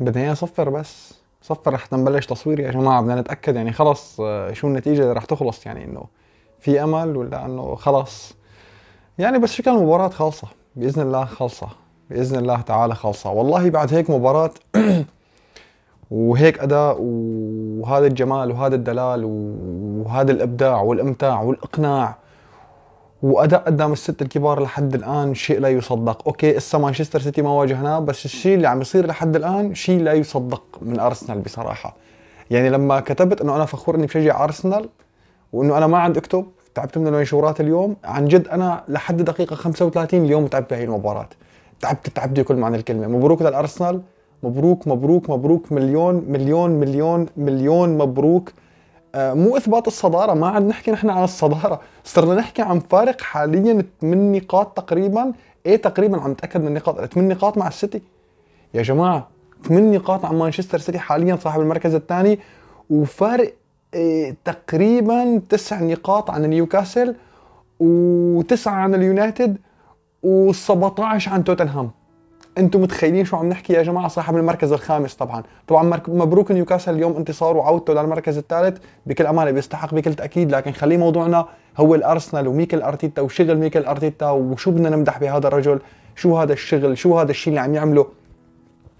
بدنا اياه صفر بس صفر رح نبلش تصوير يا جماعه بدنا نتاكد يعني خلص آه، شو النتيجه اللي رح تخلص يعني انه في امل ولا انه خلص يعني بس شكل المباراه خالصه باذن الله خالصه باذن الله تعالى خالصه والله بعد هيك مباراه وهيك اداء وهذا الجمال وهذا الدلال وهذا الابداع والامتاع والاقناع واداء قدام الست الكبار لحد الان شيء لا يصدق اوكي هسه مانشستر سيتي ما واجهناه بس الشيء اللي عم يصير لحد الان شيء لا يصدق من ارسنال بصراحه يعني لما كتبت انه انا فخور اني بشجع ارسنال وانه انا ما عند اكتب تعبت من المنشورات اليوم عن جد انا لحد دقيقه 35 اليوم تعبت بهي المباراه تعبت تعبت كل معنى الكلمه مبروك للارسنال مبروك مبروك مبروك مليون مليون مليون مليون مبروك آه، مو اثبات الصداره ما عاد نحكي نحن عن الصداره صرنا نحكي عن فارق حاليا 8 نقاط تقريبا ايه تقريبا عم تاكد من نقاط 8 نقاط مع السيتي يا جماعه 8 نقاط عن مانشستر سيتي حاليا صاحب المركز الثاني وفارق إيه تقريبا 9 نقاط عن نيوكاسل و9 عن اليونايتد و17 عن توتنهام انتم متخيلين شو عم نحكي يا جماعه صاحب المركز الخامس طبعا طبعا مبروك نيوكاسل اليوم انتصاره وعودته للمركز الثالث بكل امانه بيستحق بكل تاكيد لكن خليه موضوعنا هو الارسنال وميكل ارتيتا وشغل ميكل ارتيتا وشو بدنا نمدح بهذا الرجل شو هذا الشغل شو هذا الشيء اللي عم يعمله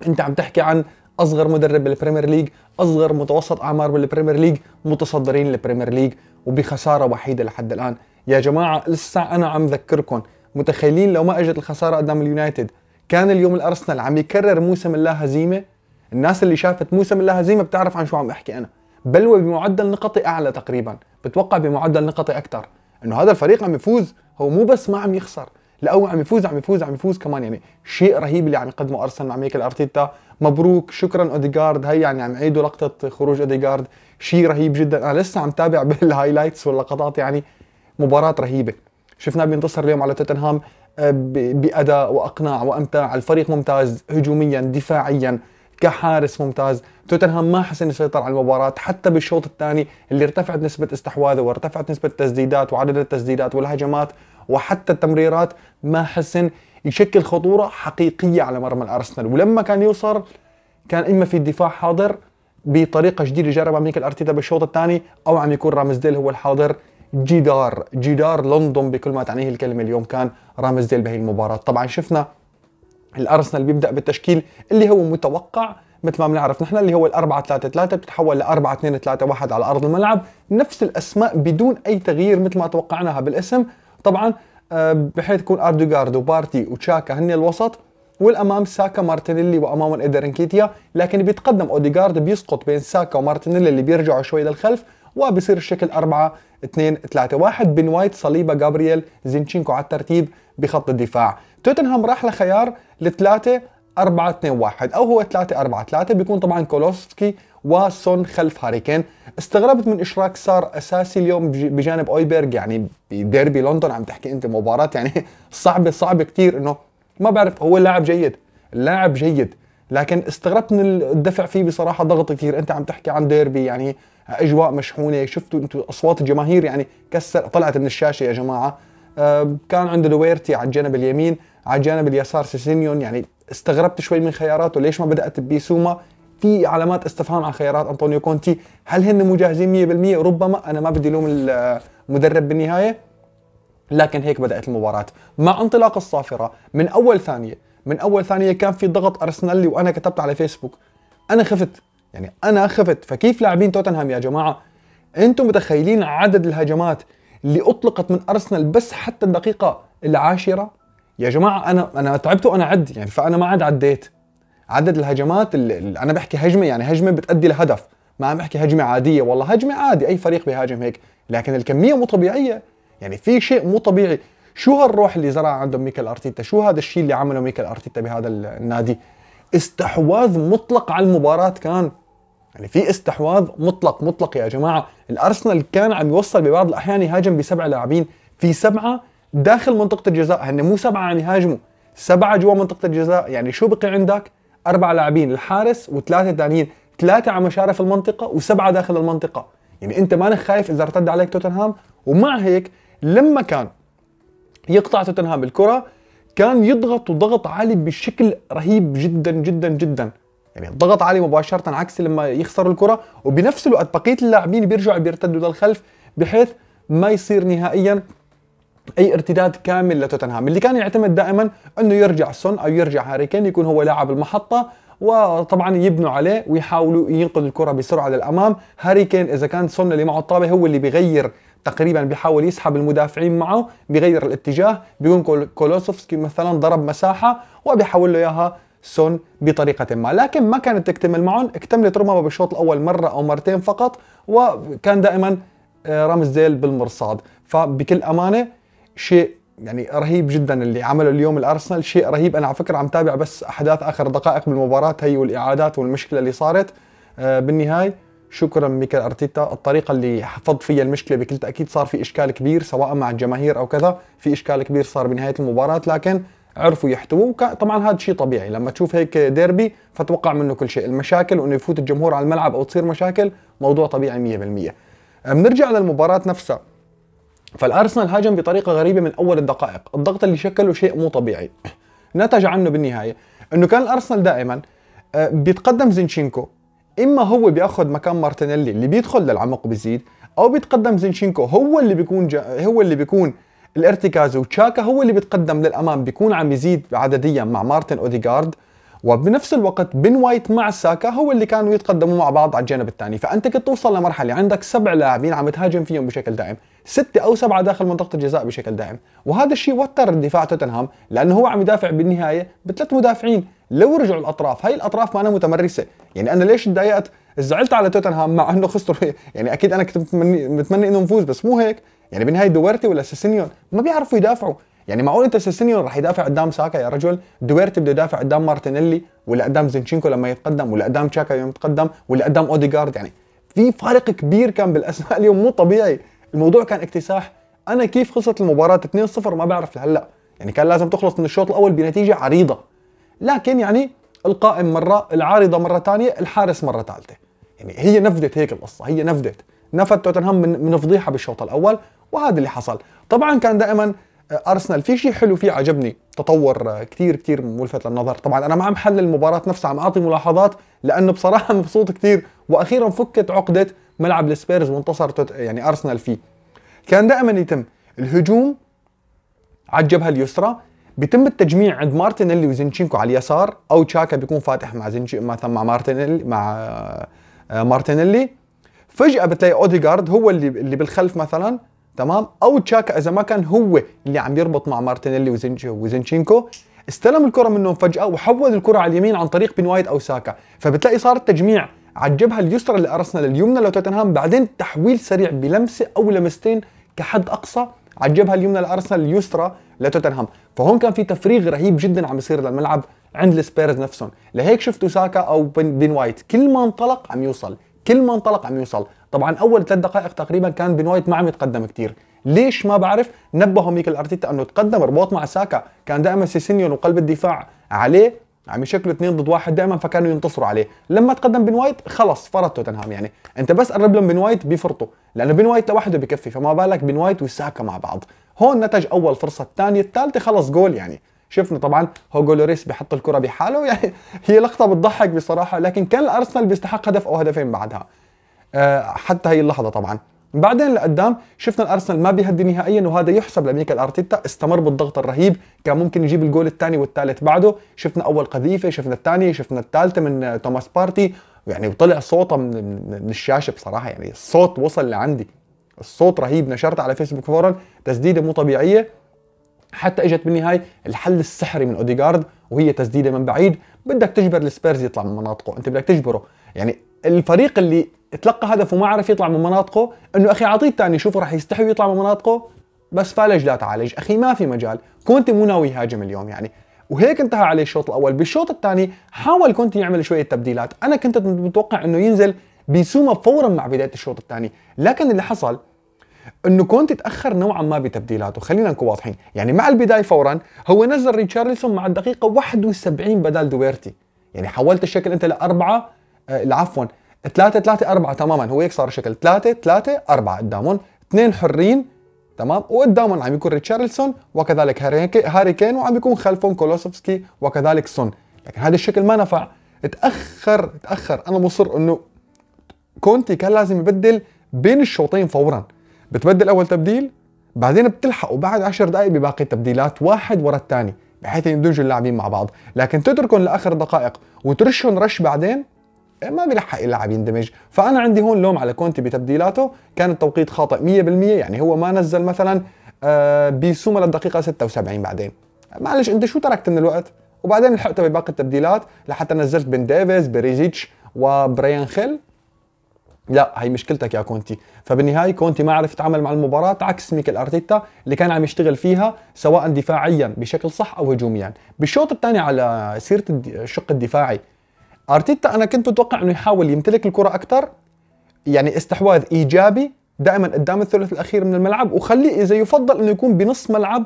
انت عم تحكي عن اصغر مدرب بالبريمير ليج اصغر متوسط اعمار بالبريمير ليج متصدرين البريمير ليج وبخساره وحيده لحد الان يا جماعه لسه انا عم ذكركم متخيلين لو ما اجت الخساره قدام اليونايتد كان اليوم الارسنال عم يكرر موسم اللا هزيمه الناس اللي شافت موسم اللا هزيمه بتعرف عن شو عم احكي انا بل وبمعدل نقطي اعلى تقريبا بتوقع بمعدل نقطي اكثر انه هذا الفريق عم يفوز هو مو بس ما عم يخسر لا هو عم يفوز عم يفوز عم يفوز كمان يعني شيء رهيب اللي عم يقدمه ارسنال مع ميكل ارتيتا مبروك شكرا اوديجارد هي يعني عم يعيدوا لقطه خروج اوديجارد شيء رهيب جدا انا لسه عم تابع بالهايلايتس واللقطات يعني مباراه رهيبه شفنا بينتصر اليوم على توتنهام آه، باداء واقناع وامتاع، الفريق ممتاز هجوميا دفاعيا كحارس ممتاز، توتنهام ما حسن يسيطر على المباراة حتى بالشوط الثاني اللي ارتفعت نسبة استحواذه وارتفعت نسبة التسديدات وعدد التسديدات والهجمات وحتى التمريرات ما حسن يشكل خطورة حقيقية على مرمى الارسنال، ولما كان يوصل كان اما في الدفاع حاضر بطريقه جديده جربها ميكل ارتيتا بالشوط الثاني او عم يكون رامز ديل هو الحاضر جدار جدار لندن بكل ما تعنيه الكلمة اليوم كان رامز ديل بهي المباراة طبعا شفنا الارسنال بيبدا بالتشكيل اللي هو متوقع مثل ما بنعرف نحن اللي هو ال 4 3 3 بتتحول ل 4 2 3 1 على ارض الملعب نفس الاسماء بدون اي تغيير مثل ما توقعناها بالاسم طبعا آه، بحيث يكون اردوغارد وبارتي وتشاكا هن الوسط والامام ساكا مارتينيلي وامامهم ادرنكيتيا لكن بيتقدم اوديغارد بيسقط بين ساكا ومارتينيلي اللي بيرجعوا شوي للخلف وبصير الشكل 4 2 3 1 بين وايت صليبا جابرييل زينشينكو على الترتيب بخط الدفاع توتنهام راح لخيار 3 4 2 1 او هو 3 4 3 بيكون طبعا كولوسكي وسون خلف هاري كين استغربت من اشراك سار اساسي اليوم بجانب اويبرغ يعني بديربي لندن عم تحكي انت مباراه يعني صعبه صعبه كثير انه ما بعرف هو لاعب جيد لاعب جيد لكن استغربت من الدفع فيه بصراحه ضغط كثير انت عم تحكي عن ديربي يعني اجواء مشحونه شفتوا انتم اصوات الجماهير يعني كسر طلعت من الشاشه يا جماعه كان عنده لويرتي على الجانب اليمين على الجانب اليسار سيسينيون يعني استغربت شوي من خياراته ليش ما بدات بيسوما في علامات استفهام على خيارات انطونيو كونتي هل هن مجهزين 100% ربما انا ما بدي لوم المدرب بالنهايه لكن هيك بدات المباراه مع انطلاق الصافره من اول ثانيه من اول ثانيه كان في ضغط ارسنالي وانا كتبت على فيسبوك انا خفت يعني انا خفت فكيف لاعبين توتنهام يا جماعه انتم متخيلين عدد الهجمات اللي اطلقت من ارسنال بس حتى الدقيقه العاشره يا جماعه انا انا تعبت وانا عد يعني فانا ما عاد عديت عدد الهجمات اللي انا بحكي هجمه يعني هجمه بتؤدي لهدف ما عم بحكي هجمه عاديه والله هجمه عادي اي فريق بيهاجم هيك لكن الكميه مو طبيعيه يعني في شيء مو طبيعي شو هالروح اللي زرع عندهم ميكل ارتيتا شو هذا الشيء اللي عمله ميكل ارتيتا بهذا النادي استحواذ مطلق على المباراه كان يعني في استحواذ مطلق مطلق يا جماعه الارسنال كان عم يوصل ببعض الاحيان يهاجم بسبع لاعبين في سبعه داخل منطقه الجزاء هن مو سبعه عم يعني يهاجموا سبعه جوا منطقه الجزاء يعني شو بقي عندك اربع لاعبين الحارس وثلاثه ثانيين ثلاثه على مشارف المنطقه وسبعه داخل المنطقه يعني انت مانك خايف اذا ارتد عليك توتنهام ومع هيك لما كان يقطع توتنهام الكره كان يضغط وضغط عالي بشكل رهيب جدا جدا جدا يعني ضغط عالي مباشره عكس لما يخسر الكره وبنفس الوقت بقيه اللاعبين بيرجعوا بيرتدوا للخلف بحيث ما يصير نهائيا اي ارتداد كامل لتوتنهام اللي كان يعتمد دائما انه يرجع سون او يرجع هاري كين يكون هو لاعب المحطه وطبعا يبنوا عليه ويحاولوا ينقلوا الكره بسرعه للامام هاري كين اذا كان سون اللي معه الطابه هو اللي بيغير تقريبا بيحاول يسحب المدافعين معه بغير الاتجاه بيكون كولوسوفسكي مثلا ضرب مساحه وبيحول له اياها سون بطريقة ما لكن ما كانت تكتمل معهم اكتملت ربما بالشوط الأول مرة أو مرتين فقط وكان دائما آه، رمز ديل بالمرصاد فبكل أمانة شيء يعني رهيب جدا اللي عمله اليوم الارسنال شيء رهيب انا على فكره عم تابع بس احداث اخر دقائق بالمباراه هي والاعادات والمشكله اللي صارت آه، بالنهايه شكرا ميكل ارتيتا الطريقه اللي حفظ فيها المشكله بكل تاكيد صار في اشكال كبير سواء مع الجماهير او كذا في اشكال كبير صار بنهايه المباراه لكن عرفوا يحتووه طبعا هذا شيء طبيعي لما تشوف هيك ديربي فتوقع منه كل شيء المشاكل وانه يفوت الجمهور على الملعب او تصير مشاكل موضوع طبيعي 100% بنرجع للمباراه نفسها فالارسنال هاجم بطريقه غريبه من اول الدقائق الضغط اللي شكله شيء مو طبيعي نتج عنه بالنهايه انه كان الارسنال دائما آه، بيتقدم زينشينكو اما هو بياخذ مكان مارتينيلي اللي بيدخل للعمق وبيزيد او بيتقدم زينشينكو هو اللي بيكون جا هو اللي بيكون الارتكاز وتشاكا هو اللي بيتقدم للامام بيكون عم يزيد عدديا مع مارتن اوديغارد وبنفس الوقت بن وايت مع ساكا هو اللي كانوا يتقدموا مع بعض على الجانب الثاني فانت كنت توصل لمرحله عندك سبع لاعبين عم تهاجم فيهم بشكل دائم ستة او سبعة داخل منطقه الجزاء بشكل دائم وهذا الشيء وتر الدفاع توتنهام لانه هو عم يدافع بالنهايه بثلاث مدافعين لو رجعوا الاطراف هاي الاطراف أنا متمرسه يعني انا ليش تضايقت زعلت على توتنهام مع انه خسروا يعني اكيد انا كنت متمني, متمني انه نفوز بس مو هيك يعني بالنهايه دويرتي ولا ساسينيون ما بيعرفوا يدافعوا يعني معقول انت ساسينيون راح يدافع قدام ساكا يا رجل دويرتي بده يدافع قدام مارتينيلي ولا قدام زينشينكو لما يتقدم ولا قدام تشاكا يوم يتقدم ولا قدام اوديجارد يعني في فارق كبير كان بالاسماء اليوم مو طبيعي الموضوع كان اكتساح انا كيف خلصت المباراه 2-0 ما بعرف لهلا يعني كان لازم تخلص من الشوط الاول بنتيجه عريضه لكن يعني القائم مرة العارضة مرة ثانية الحارس مرة ثالثة يعني هي نفذت هيك القصة هي نفذت نفذ توتنهام من من فضيحة بالشوط الأول وهذا اللي حصل طبعا كان دائما آه، ارسنال في شيء حلو فيه عجبني تطور آه، كثير كثير ملفت للنظر طبعا انا ما عم حلل المباراه نفسها عم اعطي ملاحظات لانه بصراحه مبسوط كثير واخيرا فكت عقده ملعب السبيرز وانتصر يعني ارسنال فيه كان دائما يتم الهجوم على الجبهه اليسرى بيتم التجميع عند مارتينيلي وزينشينكو على اليسار او تشاكا بيكون فاتح مع زينشي مثلا مع مارتينيلي مع مارتينيلي آه، فجاه بتلاقي اوديغارد هو اللي اللي بالخلف مثلا تمام او تشاكا اذا ما كان هو اللي عم يربط مع مارتينيلي وزينشينكو استلم الكره منهم فجاه وحول الكره على اليمين عن طريق بين وايت او ساكا فبتلاقي صار التجميع على الجبهه اليسرى لارسنال اليمنى لتوتنهام بعدين تحويل سريع بلمسه او لمستين كحد اقصى على الجبهه اليمنى لارسنال اليسرى لتوتنهام فهون كان في تفريغ رهيب جدا عم يصير للملعب عند السبيرز نفسهم لهيك شفتوا ساكا او بن, وايت كل ما انطلق عم يوصل كل ما انطلق عم يوصل طبعا اول ثلاث دقائق تقريبا كان بن وايت ما عم يتقدم كثير ليش ما بعرف نبهه ميكل ارتيتا انه تقدم رباط مع ساكا كان دائما سيسينيون وقلب الدفاع عليه عم يشكلوا اثنين ضد واحد دائما فكانوا ينتصروا عليه لما تقدم بن وايت خلص فرط توتنهام يعني انت بس قرب لهم بن وايت بيفرطوا لانه بين وايت لوحده بكفي فما بالك بين وايت وساكا مع بعض هون نتج اول فرصه الثانيه الثالثه خلص جول يعني شفنا طبعا هوجو لوريس بحط الكره بحاله يعني هي لقطه بتضحك بصراحه لكن كان الارسنال بيستحق هدف او هدفين بعدها أه حتى هي اللحظه طبعا بعدين لقدام شفنا الارسنال ما بيهدي نهائيا وهذا يحسب لميكال ارتيتا استمر بالضغط الرهيب كان ممكن يجيب الجول الثاني والثالث بعده شفنا اول قذيفه شفنا الثانيه شفنا الثالثه من توماس بارتي يعني وطلع صوته من, من الشاشه بصراحه يعني الصوت وصل لعندي الصوت رهيب نشرت على فيسبوك فورا تسديده مو طبيعيه حتى اجت بالنهايه الحل السحري من اوديجارد وهي تسديده من بعيد بدك تجبر السبيرز يطلع من مناطقه انت بدك تجبره يعني الفريق اللي تلقى هدف وما عرف يطلع من مناطقه انه اخي اعطيه الثاني شوفه راح يستحي ويطلع من مناطقه بس فالج لا تعالج اخي ما في مجال كنت مو ناوي يهاجم اليوم يعني وهيك انتهى عليه الشوط الاول بالشوط الثاني حاول كونتي يعمل شويه تبديلات انا كنت متوقع انه ينزل بيسوما فورا مع بدايه الشوط الثاني لكن اللي حصل انه كونتي تاخر نوعا ما بتبديلاته خلينا نكون واضحين يعني مع البدايه فورا هو نزل ريتشارلسون مع الدقيقه 71 بدل دويرتي يعني حولت الشكل انت لاربعه آه عفوا 3 3 4 تماما هو هيك صار الشكل 3 3 4 قدامهم اثنين حرين تمام وقدامهم عم يكون ريتشارلسون وكذلك هاري كين وعم يكون خلفهم كولوسوفسكي وكذلك سون لكن هذا الشكل ما نفع تاخر تاخر انا مصر انه كونتي كان لازم يبدل بين الشوطين فورا بتبدل اول تبديل بعدين بتلحقوا بعد 10 دقائق بباقي التبديلات واحد ورا الثاني بحيث يندمجوا اللاعبين مع بعض لكن تتركهم لاخر دقائق وترشهم رش بعدين ما بيلحق اللاعب يندمج فانا عندي هون لوم على كونتي بتبديلاته كان التوقيت خاطئ 100% يعني هو ما نزل مثلا آه، بيسوما للدقيقه 76 بعدين معلش انت شو تركت من الوقت وبعدين لحقته بباقي التبديلات لحتى نزلت بن ديفيز بريزيتش وبريان خيل لا هي مشكلتك يا كونتي فبالنهايه كونتي ما عرف يتعامل مع المباراه عكس ميكل ارتيتا اللي كان عم يشتغل فيها سواء دفاعيا بشكل صح او هجوميا بالشوط الثاني على سيره الشق الدفاعي ارتيتا انا كنت اتوقع انه يحاول يمتلك الكره اكثر يعني استحواذ ايجابي دائما قدام الثلث الاخير من الملعب وخليه اذا يفضل انه يكون بنص ملعب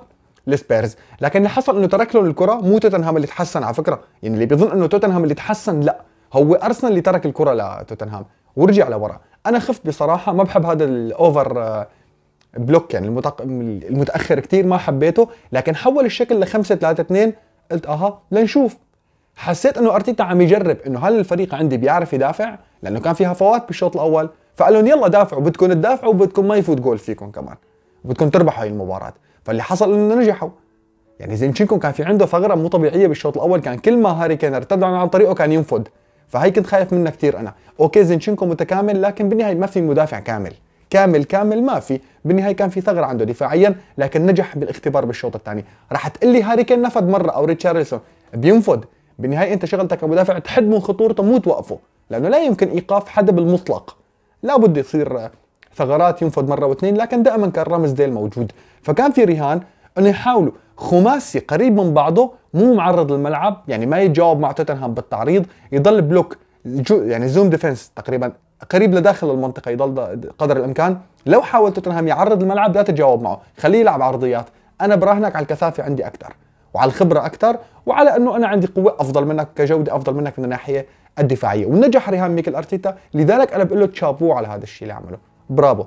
السبيرز لكن اللي حصل انه ترك له الكره مو توتنهام اللي تحسن على فكره يعني اللي بيظن انه توتنهام اللي تحسن لا هو ارسنال اللي ترك الكره لتوتنهام ورجع لورا انا خفت بصراحه ما بحب هذا الاوفر آه، بلوك يعني المتق... المتاخر كثير ما حبيته لكن حول الشكل ل 5 3 2 قلت اها لنشوف حسيت انه ارتيتا عم يجرب انه هل الفريق عندي بيعرف يدافع لانه كان فيها فوات بالشوط الاول فقال لهم يلا دافعوا بدكم تدافعوا وبدكم ما يفوت جول فيكم كمان بدكم تربحوا هاي المباراه فاللي حصل انه نجحوا يعني زينشينكو كان في عنده ثغره مو طبيعيه بالشوط الاول كان كل ما هاري كان ارتد عن طريقه كان ينفد، فهي كنت خايف منها كثير انا اوكي زينشينكو متكامل لكن بالنهايه ما في مدافع كامل كامل كامل ما في بالنهايه كان في ثغره عنده دفاعيا لكن نجح بالاختبار بالشوط الثاني راح تقلي هاري كين نفد مره او ريتشارلسون بينفد، بالنهايه انت شغلتك كمدافع تحد من خطورته مو توقفه لانه لا يمكن ايقاف حدا بالمطلق لابد يصير ثغرات ينفذ مره واثنين لكن دائما كان رامز ديل موجود فكان في رهان انه يحاولوا خماسي قريب من بعضه مو معرض للملعب يعني ما يتجاوب مع توتنهام بالتعريض يضل بلوك يعني زوم ديفنس تقريبا قريب لداخل المنطقه يضل قدر الامكان لو حاول توتنهام يعرض الملعب لا تتجاوب معه خليه يلعب عرضيات انا براهنك على الكثافه عندي اكثر وعلى الخبره اكثر وعلى انه انا عندي قوه افضل منك كجوده افضل منك من الناحيه الدفاعيه ونجح ريهام ميكل ارتيتا لذلك انا بقول له تشابو على هذا الشيء اللي عمله برافو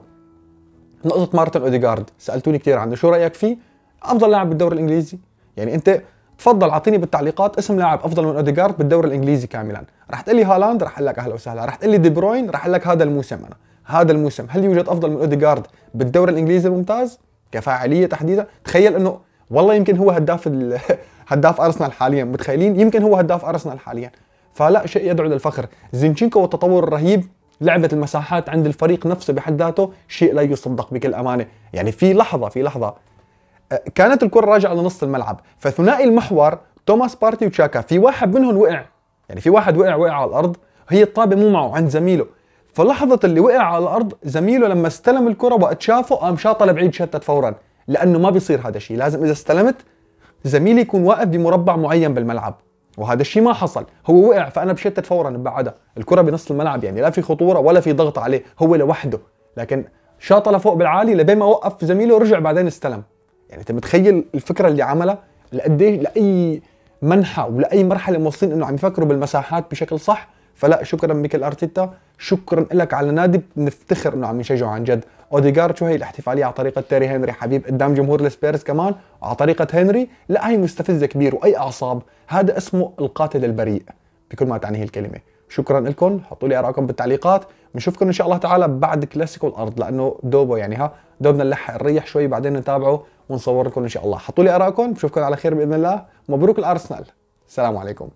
نقطه مارتن اوديغارد سالتوني كثير عنه شو رايك فيه افضل لاعب بالدوري الانجليزي يعني انت تفضل اعطيني بالتعليقات اسم لاعب افضل من اوديغارد بالدوري الانجليزي كاملا رح تقول لي هالاند رح اقول لك اهلا وسهلا رح تقول لي دي بروين رح اقول لك هذا الموسم انا هذا الموسم هل يوجد افضل من اوديغارد بالدوري الانجليزي الممتاز كفاعليه تحديدا تخيل انه والله يمكن هو هداف ال... هداف ارسنال حاليا متخيلين يمكن هو هداف ارسنال حاليا فلا شيء يدعو للفخر زينشينكو والتطور الرهيب لعبة المساحات عند الفريق نفسه بحد ذاته شيء لا يصدق بكل أمانة يعني في لحظة في لحظة أه، كانت الكرة راجعة لنص الملعب فثنائي المحور توماس بارتي وتشاكا في واحد منهم وقع يعني في واحد وقع وقع على الأرض هي الطابة مو معه عند زميله فلحظة اللي وقع على الأرض زميله لما استلم الكرة وقت شافه قام شاطها لبعيد شتت فورا لانه ما بيصير هذا الشيء لازم اذا استلمت زميلي يكون واقف بمربع معين بالملعب وهذا الشيء ما حصل هو وقع فانا بشتت فورا ببعدها الكره بنص الملعب يعني لا في خطوره ولا في ضغط عليه هو لوحده لكن شاطه لفوق بالعالي لبين ما وقف زميله ورجع بعدين استلم يعني انت متخيل الفكره اللي عملها لقد لاي منحى ولاي مرحله موصلين انه عم يفكروا بالمساحات بشكل صح فلا شكرا ميكل ارتيتا شكرا لك على نادي بنفتخر انه عم يشجعه عن جد اوديجارد شو هي الاحتفاليه على طريقه تيري هنري حبيب قدام جمهور السبيرز كمان على طريقه هنري لا هي مستفزه كبير واي اعصاب هذا اسمه القاتل البريء بكل ما تعنيه الكلمه شكرا لكم حطوا لي ارائكم بالتعليقات بنشوفكم ان شاء الله تعالى بعد كلاسيكو الارض لانه دوبه يعني ها دوبنا نلحق الريح شوي بعدين نتابعه ونصور لكم ان شاء الله حطوا لي ارائكم بشوفكم على خير باذن الله مبروك الارسنال السلام عليكم